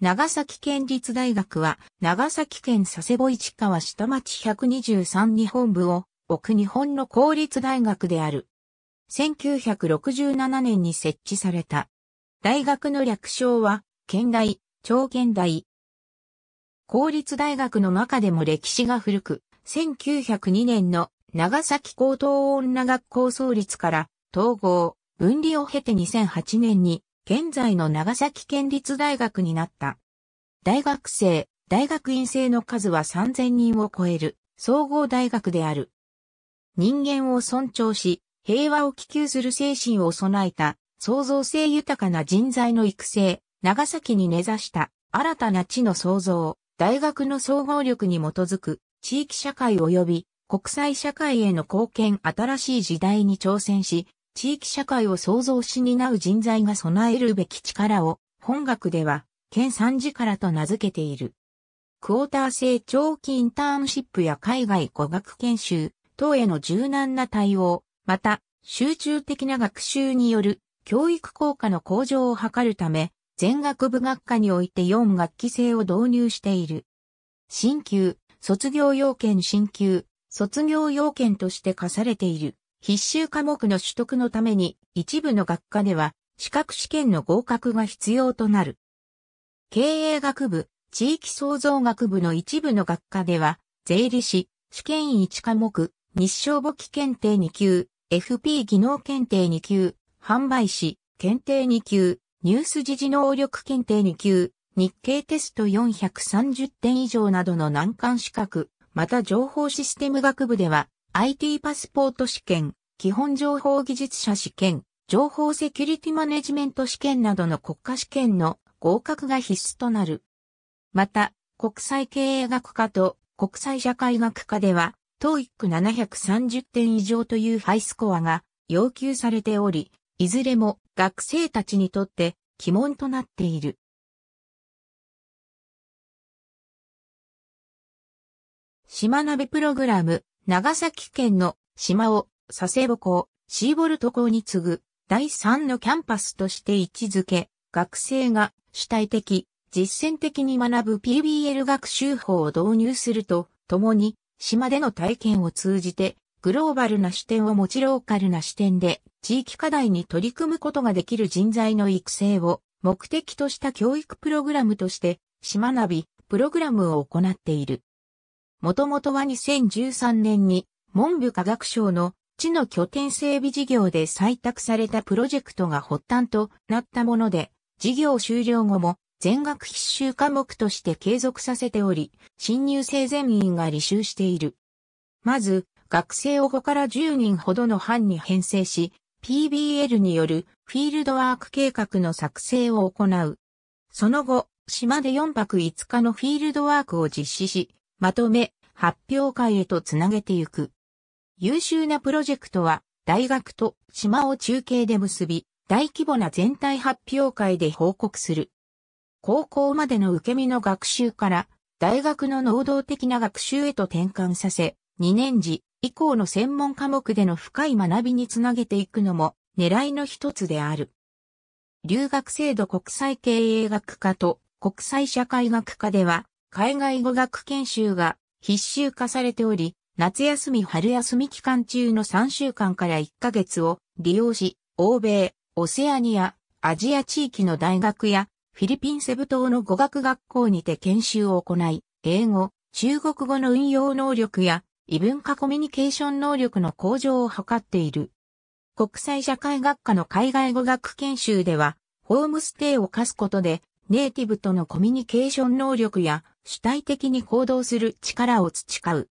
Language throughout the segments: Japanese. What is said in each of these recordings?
長崎県立大学は、長崎県佐世保市川下町123日本部を置く日本の公立大学である。1967年に設置された。大学の略称は、県大、長県大。公立大学の中でも歴史が古く、1902年の長崎高等女学校創立から統合、分離を経て2008年に現在の長崎県立大学になった。大学生、大学院生の数は3000人を超える総合大学である。人間を尊重し、平和を希求する精神を備えた創造性豊かな人材の育成、長崎に根ざした新たな地の創造、大学の総合力に基づく地域社会及び国際社会への貢献新しい時代に挑戦し、地域社会を創造し担う人材が備えるべき力を本学では、県三次からと名付けている。クォーター制長期インターンシップや海外語学研修等への柔軟な対応、また、集中的な学習による教育効果の向上を図るため、全学部学科において4学期制を導入している。新級、卒業要件新級、卒業要件として課されている。必修科目の取得のために一部の学科では資格試験の合格が必要となる。経営学部、地域創造学部の一部の学科では税理士、試験員1科目、日照簿記検定2級、FP 技能検定2級、販売士、検定2級、ニュース時事能力検定2級、日経テスト430点以上などの難関資格、また情報システム学部では、IT パスポート試験、基本情報技術者試験、情報セキュリティマネジメント試験などの国家試験の合格が必須となる。また、国際経営学科と国際社会学科では、TOEIC730 点以上というハイスコアが要求されており、いずれも学生たちにとって鬼門となっている。島鍋プログラム長崎県の島を佐世保港、シーボルト港に次ぐ第3のキャンパスとして位置づけ、学生が主体的、実践的に学ぶ PBL 学習法を導入すると、共に島での体験を通じて、グローバルな視点を持ちローカルな視点で、地域課題に取り組むことができる人材の育成を目的とした教育プログラムとして、島ナビプログラムを行っている。もともとは2013年に文部科学省の地の拠点整備事業で採択されたプロジェクトが発端となったもので、事業終了後も全額必修科目として継続させており、新入生全員が履修している。まず、学生を5から10人ほどの班に編成し、PBL によるフィールドワーク計画の作成を行う。その後、島で4泊5日のフィールドワークを実施し、まとめ、発表会へとつなげていく。優秀なプロジェクトは、大学と島を中継で結び、大規模な全体発表会で報告する。高校までの受け身の学習から、大学の能動的な学習へと転換させ、2年次以降の専門科目での深い学びにつなげていくのも狙いの一つである。留学制度国際経営学科と国際社会学科では海外語学研修が必修化されており、夏休み春休み期間中の3週間から1ヶ月を利用し、欧米、オセアニア、アジア地域の大学やフィリピンセブ島の語学学校にて研修を行い、英語、中国語の運用能力や異文化コミュニケーション能力の向上を図っている。国際社会学科の海外語学研修では、ホームステイを課すことで、ネイティブとのコミュニケーション能力や主体的に行動する力を培う。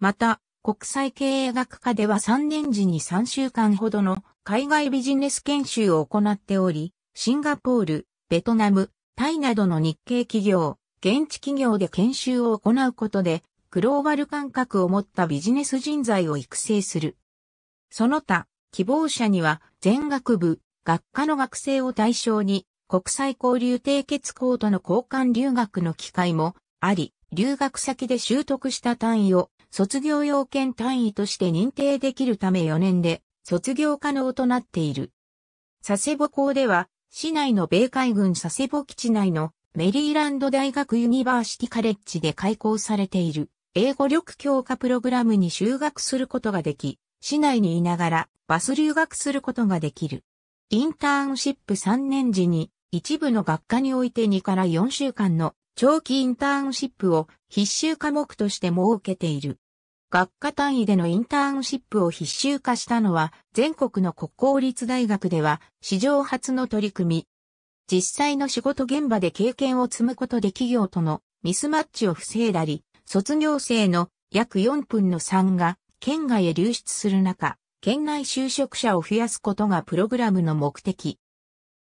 また、国際経営学科では3年時に3週間ほどの海外ビジネス研修を行っており、シンガポール、ベトナム、タイなどの日系企業、現地企業で研修を行うことで、グローバル感覚を持ったビジネス人材を育成する。その他、希望者には全学部、学科の学生を対象に国際交流締結校との交換留学の機会もあり、留学先で習得した単位を卒業要件単位として認定できるため4年で卒業可能となっている。佐世保校では、市内の米海軍佐世保基地内のメリーランド大学ユニバーシティカレッジで開校されている英語力強化プログラムに修学することができ、市内にいながらバス留学することができる。インターンシップ3年時に一部の学科において2から4週間の長期インターンシップを必修科目として設けている。学科単位でのインターンシップを必修化したのは全国の国公立大学では史上初の取り組み。実際の仕事現場で経験を積むことで企業とのミスマッチを防いだり、卒業生の約4分の3が県外へ流出する中、県内就職者を増やすことがプログラムの目的。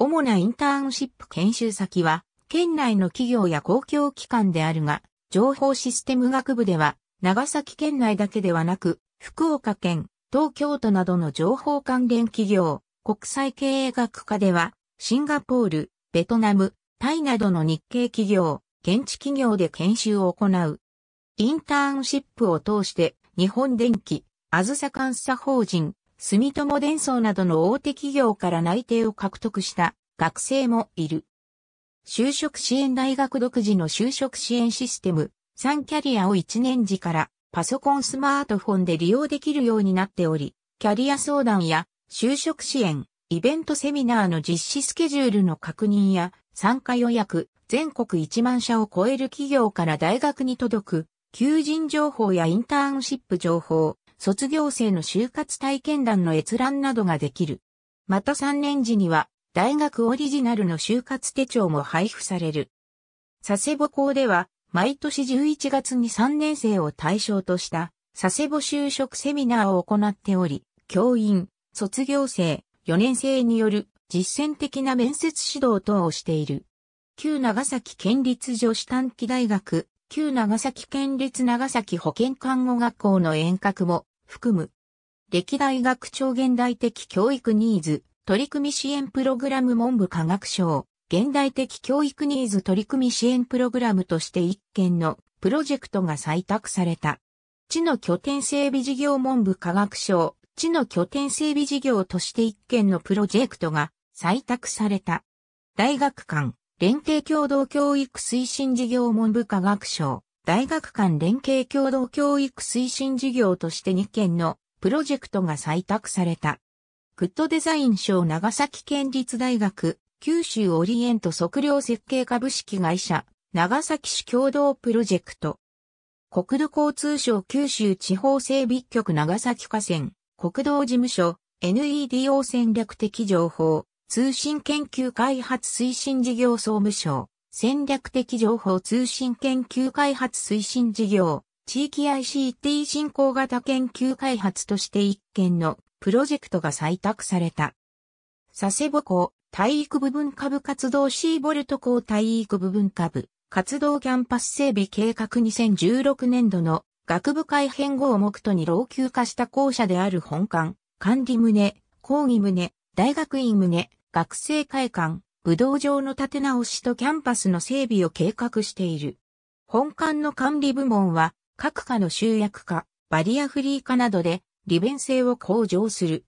主なインターンシップ研修先は、県内の企業や公共機関であるが、情報システム学部では、長崎県内だけではなく、福岡県、東京都などの情報関連企業、国際経営学科では、シンガポール、ベトナム、タイなどの日系企業、現地企業で研修を行う。インターンシップを通して、日本電機、あずさ監査法人、住友電装などの大手企業から内定を獲得した学生もいる。就職支援大学独自の就職支援システム、サンキャリアを1年時からパソコンスマートフォンで利用できるようになっており、キャリア相談や就職支援、イベントセミナーの実施スケジュールの確認や参加予約、全国1万社を超える企業から大学に届く、求人情報やインターンシップ情報、卒業生の就活体験談の閲覧などができる。また3年時には、大学オリジナルの就活手帳も配布される。佐世保校では、毎年11月に3年生を対象とした、佐世保就職セミナーを行っており、教員、卒業生、4年生による実践的な面接指導等をしている。旧長崎県立女子短期大学旧長崎県立長崎保健看護学校の遠隔も含む、歴代学長現代的教育ニーズ、取り組み支援プログラム文部科学省、現代的教育ニーズ取り組み支援プログラムとして一件のプロジェクトが採択された。地の拠点整備事業文部科学省、地の拠点整備事業として一件のプロジェクトが採択された。大学館。連携共同教育推進事業文部科学省、大学間連携共同教育推進事業として2件のプロジェクトが採択された。グッドデザイン賞長崎県立大学、九州オリエント測量設計株式会社、長崎市共同プロジェクト。国土交通省九州地方整備局長崎河川、国道事務所、NEDO 戦略的情報、通信研究開発推進事業総務省、戦略的情報通信研究開発推進事業、地域 ICT 振興型研究開発として一件のプロジェクトが採択された。佐世保校体育部分株活動 C ボルト校体育部分株活動キャンパス整備計画2016年度の学部改編後を目途に老朽化した校舎である本館、管理棟、講義棟、大学院棟、学生会館、武道場の建て直しとキャンパスの整備を計画している。本館の管理部門は、各課の集約化、バリアフリー化などで、利便性を向上する。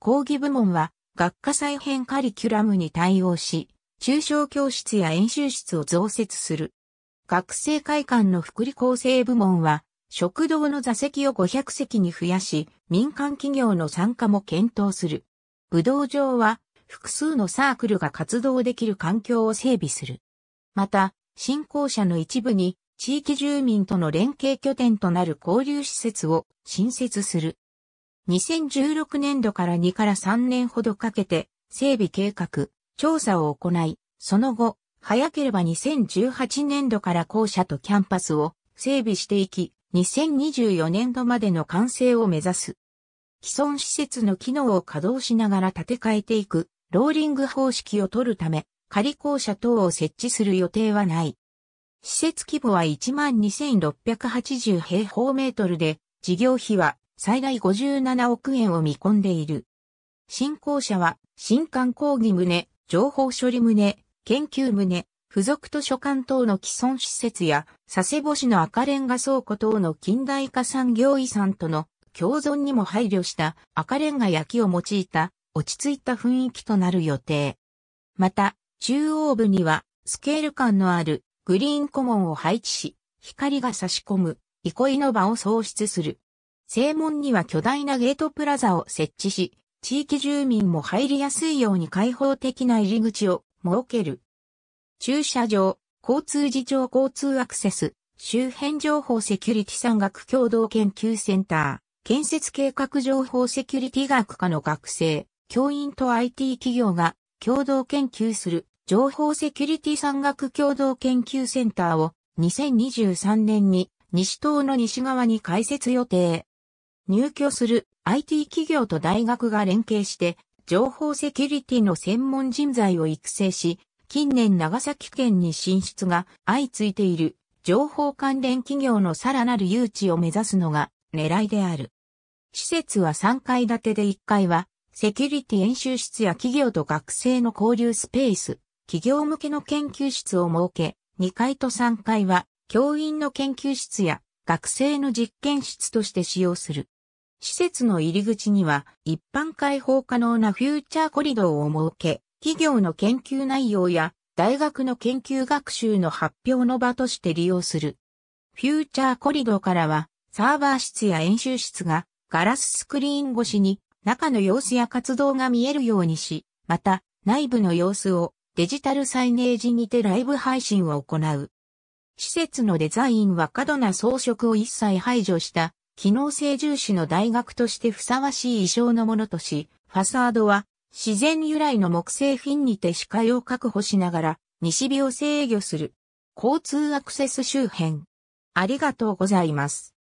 講義部門は、学科再編カリキュラムに対応し、中小教室や演習室を増設する。学生会館の福利厚生部門は、食堂の座席を500席に増やし、民間企業の参加も検討する。武道場は、複数のサークルが活動できる環境を整備する。また、新校舎の一部に地域住民との連携拠点となる交流施設を新設する。2016年度から2から3年ほどかけて整備計画、調査を行い、その後、早ければ2018年度から校舎とキャンパスを整備していき、2024年度までの完成を目指す。既存施設の機能を稼働しながら建て替えていくローリング方式を取るため、仮校舎等を設置する予定はない。施設規模は12,680平方メートルで、事業費は最大57億円を見込んでいる。新校舎は、新刊講義棟、情報処理棟、研究棟、付属図書館等の既存施設や、佐世保市の赤レンガ倉庫等の近代化産業遺産との共存にも配慮した赤レンガ焼きを用いた落ち着いた雰囲気となる予定。また、中央部にはスケール感のあるグリーンコモンを配置し、光が差し込む憩いの場を創出する。正門には巨大なゲートプラザを設置し、地域住民も入りやすいように開放的な入り口を設ける。駐車場、交通事情交通アクセス、周辺情報セキュリティ産学共同研究センター、建設計画情報セキュリティ学科の学生、教員と IT 企業が共同研究する情報セキュリティ産学共同研究センターを2023年に西東の西側に開設予定。入居する IT 企業と大学が連携して情報セキュリティの専門人材を育成し、近年長崎県に進出が相次いでいる情報関連企業のさらなる誘致を目指すのが狙いである。施設は3階建てで1階はセキュリティ演習室や企業と学生の交流スペース、企業向けの研究室を設け、2階と3階は教員の研究室や学生の実験室として使用する。施設の入り口には一般開放可能なフューチャーコリドーを設け、企業の研究内容や大学の研究学習の発表の場として利用する。フューチャーコリドーからはサーバー室や演習室がガラススクリーン越しに中の様子や活動が見えるようにし、また、内部の様子をデジタルサイネージにてライブ配信を行う。施設のデザインは過度な装飾を一切排除した機能性重視の大学としてふさわしい衣装のものとし、ファサードは自然由来の木製フィンにて視界を確保しながら西日を制御する。交通アクセス周辺。ありがとうございます。